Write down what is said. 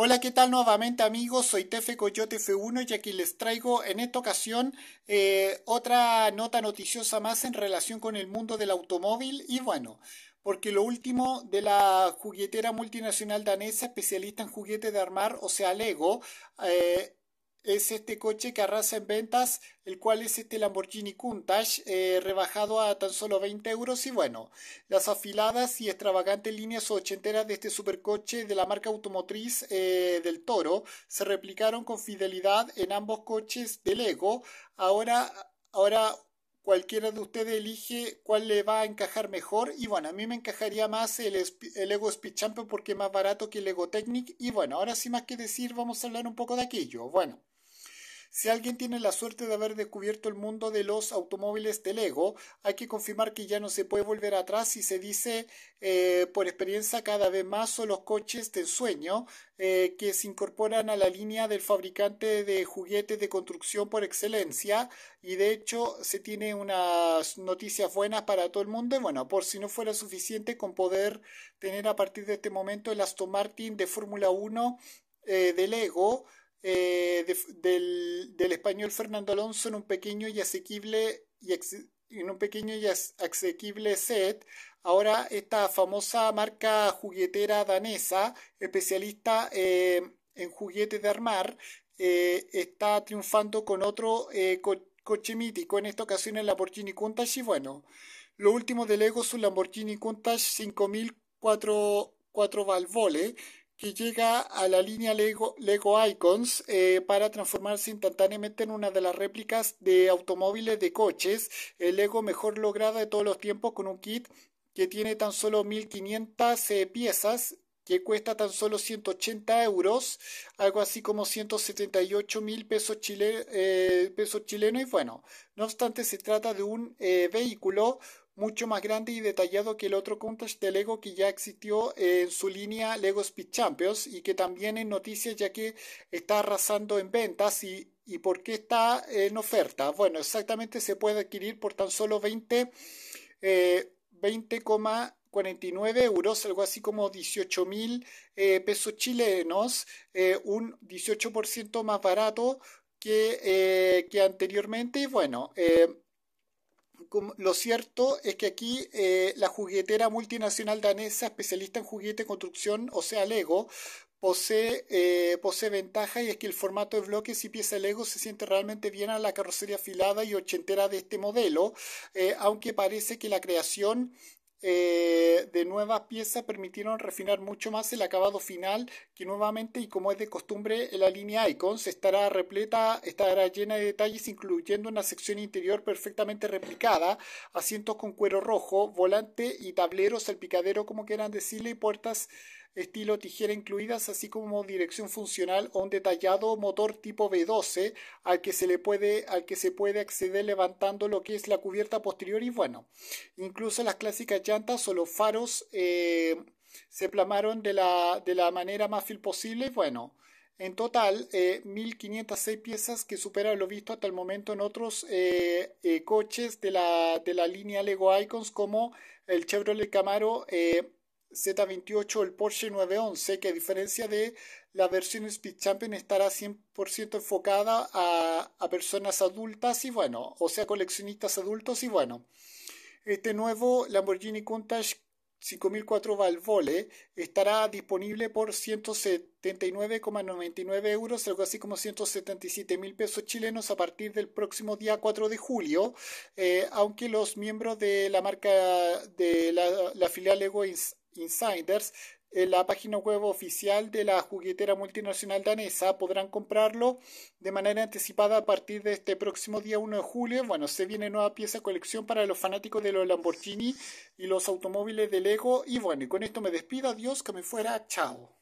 Hola, ¿qué tal nuevamente amigos? Soy Tefe Coyote F1 y aquí les traigo en esta ocasión eh, otra nota noticiosa más en relación con el mundo del automóvil y bueno, porque lo último de la juguetera multinacional danesa especialista en juguetes de armar, o sea, Lego, eh, es este coche que arrasa en ventas, el cual es este Lamborghini Countach, eh, rebajado a tan solo 20 euros. Y bueno, las afiladas y extravagantes líneas ochenteras de este supercoche de la marca automotriz eh, del Toro se replicaron con fidelidad en ambos coches de Lego. Ahora, ahora cualquiera de ustedes elige cuál le va a encajar mejor. Y bueno, a mí me encajaría más el, Lego Ego Speed Champion porque es más barato que el Lego Technic. Y bueno, ahora sin más que decir, vamos a hablar un poco de aquello. Bueno. Si alguien tiene la suerte de haber descubierto el mundo de los automóviles de Lego, hay que confirmar que ya no se puede volver atrás y se dice eh, por experiencia cada vez más son los coches de ensueño eh, que se incorporan a la línea del fabricante de juguetes de construcción por excelencia y de hecho se tiene unas noticias buenas para todo el mundo y bueno, por si no fuera suficiente con poder tener a partir de este momento el Aston Martin de Fórmula 1 eh, de Lego eh, del, español Fernando Alonso en un pequeño y asequible y en un pequeño y asequible set. Ahora esta famosa marca juguetera danesa, especialista eh, en juguetes de armar, eh, está triunfando con otro coche mítico, en esta ocasión el Lamborghini Countach y bueno, lo último de Lego es un Lamborghini Countach 5004 valvole que llega a la línea Lego, Icons eh, para transformarse instantáneamente en una de las réplicas de automóviles de coches, el Lego mejor logrado de todos los tiempos con un kit que tiene tan solo 1500 eh, piezas que cuesta tan solo 180 euros, algo así como 178 mil pesos, chile, eh, pesos chilenos. Y bueno, no obstante, se trata de un vehículo mucho más grande y detallado que el otro contest de Lego que ya existió en su línea Lego Speed Champions y que también es noticias ya que está arrasando en ventas y, y por qué está en oferta. Bueno, exactamente se puede adquirir por tan solo 20, eh, euros, algo así como 18 mil eh, pesos chilenos, eh, un 18% más barato que, que anteriormente. Y bueno, lo cierto es que aquí eh, la juguetera multinacional danesa, especialista en juguete de construcción, o sea, Lego, posee, eh, posee ventaja y es que el formato de bloques y pieza Lego se siente realmente bien a la carrocería afilada y ochentera de este modelo, eh, aunque parece que la creación eh, de nuevas piezas permitieron refinar mucho más el acabado final que nuevamente y como es de costumbre la línea Icons estará repleta, estará llena de detalles incluyendo una sección interior perfectamente replicada, asientos con cuero rojo, volante y tablero salpicadero como quieran decirle y puertas estilo tijera incluidas, así como dirección funcional o un detallado motor tipo B12 al que se le puede, al que se puede acceder levantando lo que es la cubierta posterior y bueno, incluso las clásicas llantas o los faros eh, se plamaron de la, manera más fiel posible, bueno. En total, 1.506 eh, piezas que superan lo visto hasta el momento en otros eh, coches de la, de la, línea Lego Icons como el Chevrolet Camaro Z28 el Porsche 911, que a diferencia de la versión Speed Champion estará 100% enfocada a, personas adultas y bueno, o sea, coleccionistas adultos y bueno. Este nuevo Lamborghini Countach 5004 Valvole estará disponible por 179,99 euros, algo así como 177 mil pesos chilenos a partir del próximo día 4 de julio, eh, aunque los miembros de la marca de la, filial Egoins insiders en la página web oficial de la juguetera multinacional danesa. Podrán comprarlo de manera anticipada a partir de este próximo día 1 de julio. Bueno, se viene nueva pieza colección para los fanáticos de los Lamborghini y los automóviles de Lego. Y bueno, y con esto me despido. Adiós, que me fuera. Chao.